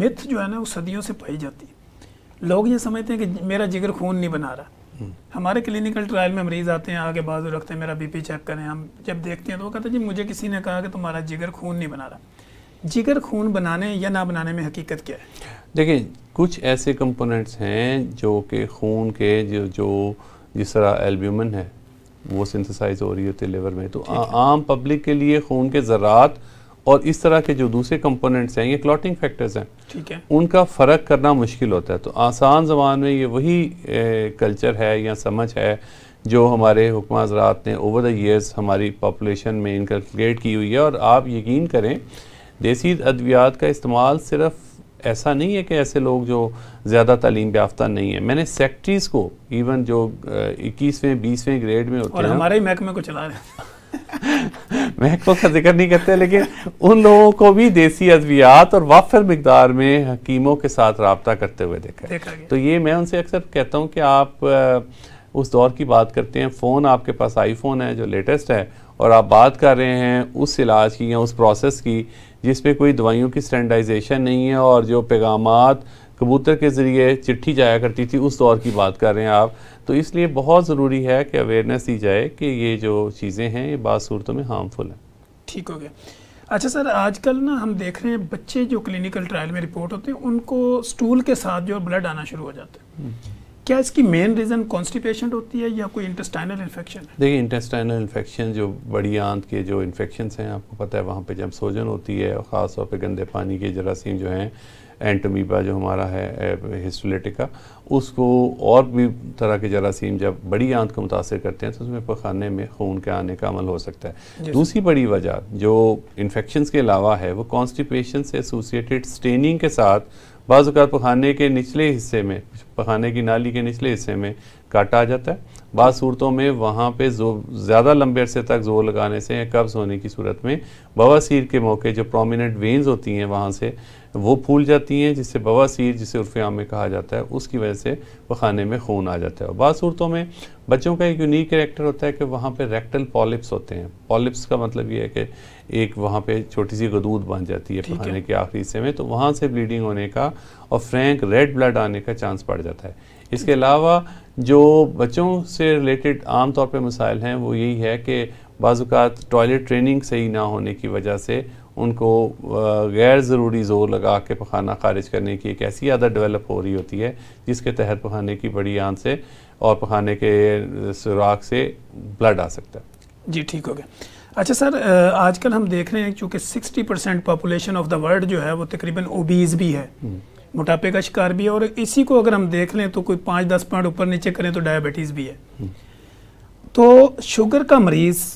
Myth जो है ना वो सदियों से पाई जाती है लोग ये समझते हैं कि मेरा जिगर खून नहीं बना रहा हम्म। हमारे क्लिनिकल ट्रायल में मरीज आते हैं आगे बाजू रखते हैं मेरा बीपी चेक करें हम जब देखते हैं तो वो कहते हैं जी मुझे किसी ने कहा कि तुम्हारा जिगर खून नहीं बना रहा जिगर खून बनाने या ना बनाने में हकीकत क्या है देखिए कुछ ऐसे कंपोनेंट्स हैं जो कि खून के जो जो जिस तरह एल्ब्यूमन है वो सिंथेसाइज हो रही होती है लिवर में तो आ, आम पब्लिक के लिए खून के ज़रात और इस तरह के जो दूसरे कंपोनेंट्स हैं ये क्लॉटिंग फैक्टर्स हैं ठीक है उनका फ़र्क करना मुश्किल होता है तो आसान जबान में ये वही ए, कल्चर है या समझ है जो हमारे हुक्म हजरात ने ओवर द ईयर्स हमारी पॉपुलेशन में इनकलकुलेट की हुई है और आप यकीन करें देसी अद्वियात का इस्तेमाल सिर्फ ऐसा नहीं है कि ऐसे लोग जो ज़्यादा तालीम याफ्ता नहीं है मैंने सेक्ट्रीज़ को इवन जो इक्कीसवें बीसवें ग्रेड में होते और हैं हमारे महकमे को चला रहे महकमों तो का जिक्र नहीं करते लेकिन उन लोगों को भी देसी अद्वियात और वाफर मकदार में हकीमों के साथ रबता करते हुए देखा, देखा है तो ये मैं उनसे अक्सर कहता हूँ कि आप उस दौर की बात करते हैं फ़ोन आपके पास आईफोन है जो लेटेस्ट है और आप बात कर रहे हैं उस इलाज की या उस प्रोसेस की जिस कोई दवाइयों की स्टैंडाइजेशन नहीं है और जो पैगाम कबूतर के ज़रिए चिट्ठी जाया करती थी उस दौर की बात कर रहे हैं आप तो इसलिए बहुत ज़रूरी है कि अवेयरनेस दी जाए कि ये जो चीज़ें हैं ये बाद सूरतों में हार्मफुल हैं ठीक हो गया अच्छा सर आजकल ना हम देख रहे हैं बच्चे जो क्लिनिकल ट्रायल में रिपोर्ट होते हैं उनको स्टूल के साथ जो ब्लड आना शुरू हो जाता है हम्म। क्या इसकी मेन रीज़न कॉन्स्टिपेशन होती है या कोई इंटेस्टाइनल इन्फेक्शन है देखिए इंटेस्टाइनल इन्फेक्शन जो बड़ी आंत के जो इन्फेक्शन हैं आपको पता है वहाँ पे जब सोजन होती है और ख़ासतौर पर गंदे पानी के जरासीम जो हैं एंटोमीबा जो हमारा है हिस्टोलेटिका उसको और भी तरह के जरासीम जब बड़ी आंत को मुतासर करते हैं तो उसमें पखाने में खून के आने का अमल हो सकता है दूसरी बड़ी वजह जो इन्फेक्शन के अलावा है वो कॉन्स्टिपेशन से एसोसिएटेड स्टेनिंग के साथ बाज़ात पखाने के निचले हिस्से में पखाने की नाली के निचले हिस्से में काटा आ जाता है बाद सूरतों में वहाँ पे जो ज़्यादा लंबे अरसे तक जोर लगाने से या कब्ज़ होने की सूरत में बवासीर के मौके जो प्रोमिनेंट वेंस होती हैं वहाँ से वो फूल जाती हैं जिससे बवासीर जिसे उर्फ़ में कहा जाता है उसकी वजह से पखाने में खून आ जाता है और बाद सूरतों में बच्चों का एक यूनिक करेक्टर होता है कि वहाँ पर रेक्टल पॉलिप्स होते हैं पॉलिप्स का मतलब ये है कि एक वहाँ पे छोटी सी गदूद बन जाती है पखाने के आखिरी हिस्से में तो वहाँ से ब्लीडिंग होने का और फ्रैंक रेड ब्लड आने का चांस पड़ जाता है इसके अलावा जो बच्चों से रिलेटेड आम तौर पे मसाइल हैं वो यही है कि बाज़ात टॉयलेट ट्रेनिंग सही ना होने की वजह से उनको गैर ज़रूरी ज़ोर लगा के पखाना खारिज करने की एक ऐसी आदत डेवलप हो रही होती है जिसके तहत पखाने की बड़ी आंत से और पखाने के सुराख से ब्लड आ सकता है जी ठीक हो गया अच्छा सर आजकल हम देख रहे हैं क्योंकि 60 percent population of the world जो है वो तकरीबन ओबीज़ भी है हम्म। मोटापे का शिकार भी है और इसी को अगर हम देख लें तो कोई पाँच दस पॉइंट ऊपर नीचे करें तो डायबिटीज़ भी है हम्म। तो शुगर का मरीज़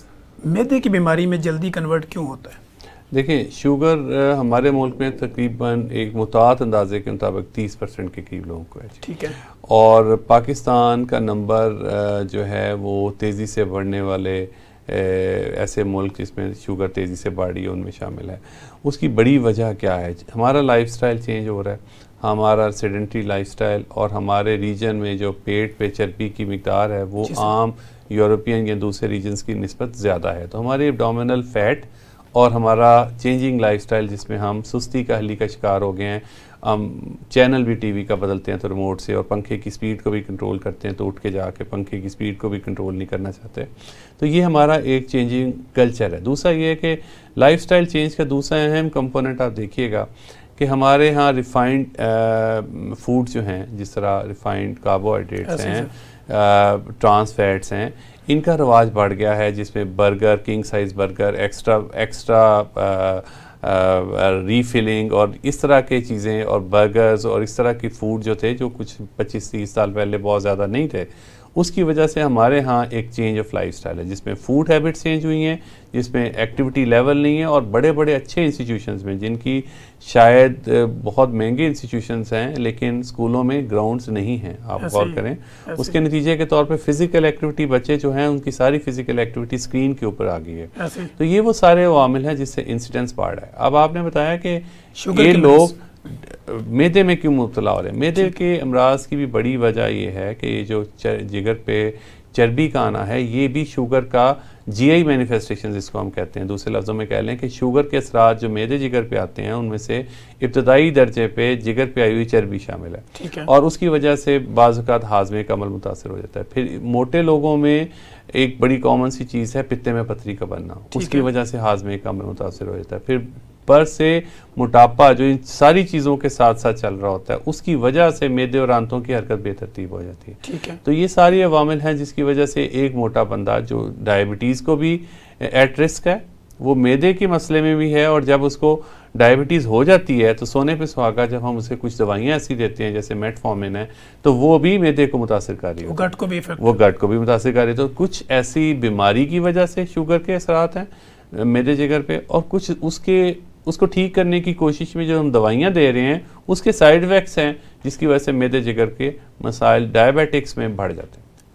मैदे की बीमारी में जल्दी कन्वर्ट क्यों होता है देखें शुगर हमारे मुल्क में तकरीबन एक मुतात अंदाजे के मुताबिक 30 परसेंट के करीब लोगों को है ठीक है और पाकिस्तान का नंबर जो है वो तेज़ी से बढ़ने वाले ऐसे मुल्क जिसमें शुगर तेज़ी से बढ़ी उनमें शामिल है उसकी बड़ी वजह क्या है हमारा लाइफस्टाइल चेंज हो रहा है हमारा सेडेंट्री लाइफस्टाइल और हमारे रीजन में जो पेट पे चर्बी की मकदार है वो आम यूरोपियन या दूसरे रीजन्स की नस्बत ज़्यादा है तो हमारी डोमिनल फैट और हमारा चेंजिंग लाइफस्टाइल जिसमें हम सुस्ती का हली का शिकार हो गए हैं हम चैनल भी टीवी का बदलते हैं तो रिमोट से और पंखे की स्पीड को भी कंट्रोल करते हैं तो उठ के जाके पंखे की स्पीड को भी कंट्रोल नहीं करना चाहते तो ये हमारा एक चेंजिंग कल्चर है दूसरा ये है कि लाइफस्टाइल चेंज का दूसरा अहम कंपोनेंट आप देखिएगा कि हमारे यहाँ रिफाइंड फूड्स uh, जो हैं जिस तरह रिफाइंड अच्छा, कार्बोहाइड्रेट्स हैं ट्रांस अच्छा। फैट्स uh, हैं इनका रवाज बढ़ गया है जिसमें Burger King size burger extra extra refilling और इस तरह के चीज़ें और बर्गर्स और इस तरह के फूड जो थे जो कुछ 25-30 साल पहले बहुत ज़्यादा नहीं थे उसकी वजह से हमारे यहाँ एक चेंज ऑफ लाइफ है जिसमें फूड हैबिट्स चेंज हुई हैं जिसमें एक्टिविटी लेवल नहीं है और बड़े बड़े अच्छे इंस्टीट्यूशंस में जिनकी शायद बहुत महंगे इंस्टीट्यूशंस हैं लेकिन स्कूलों में ग्राउंड्स नहीं हैं आप गौर करें उसके नतीजे के तौर पे फिज़िकल एक्टिविटी बच्चे जो हैं उनकी सारी फिज़िकल एक्टिविटी स्क्रीन के ऊपर आ गई है तो ये वो सारे वामिल हैं जिससे इंसिडेंस पार्ट है अब आपने बताया कि ये लोग मेदे में क्यों मुबतला हो रहे हैं मेदे के अमराज की भी बड़ी वजह यह है कि ये जो जिगर पे चर्बी का आना है ये भी शुगर का जीआई मैनिफेस्टेशन जिसको हम कहते हैं दूसरे लफ्ज़ों में कह लें कि शुगर के असरा जो मेदे जिगर पे आते हैं उनमें से इब्तदाई दर्जे पे जिगर पे आई हुई चर्बी शामिल है, है। और उसकी वजह से बाज़ात हाजमे का अमल मुतासर हो जाता है फिर मोटे लोगों में एक बड़ी कॉमन सी चीज़ है पित्ते में पथरी का बनना उसकी वजह से हाजमे का अमल मुतासर हो जाता है फिर ऊपर से मोटापा जो इन सारी चीज़ों के साथ साथ चल रहा होता है उसकी वजह से मेदे और आंतों की हरकत बेतरतीब हो जाती है ठीक है तो ये सारी अवामिल हैं जिसकी वजह से एक मोटा बंदा जो डायबिटीज़ को भी एट रिस्क है वो मेदे के मसले में भी है और जब उसको डायबिटीज़ हो जाती है तो सोने पे सुहागा जब हम उसे कुछ दवाइयाँ ऐसी देते हैं जैसे मेटफॉर्मिन है तो वो भी मेदे को मुतासर कर रही है गट को भी वो गट को भी मुतासर कर रही है तो कुछ ऐसी बीमारी की वजह से शुगर के असरात हैं मेदे जिगर पे और कुछ उसके उसको ठीक करने की कोशिश में जो हम दवाइयाँ दे रहे हैं उसके साइड इफ़ेक्ट्स हैं जिसकी वजह से मेदे जिगर के मसाइल डायबिटिक्स में बढ़ जाते हैं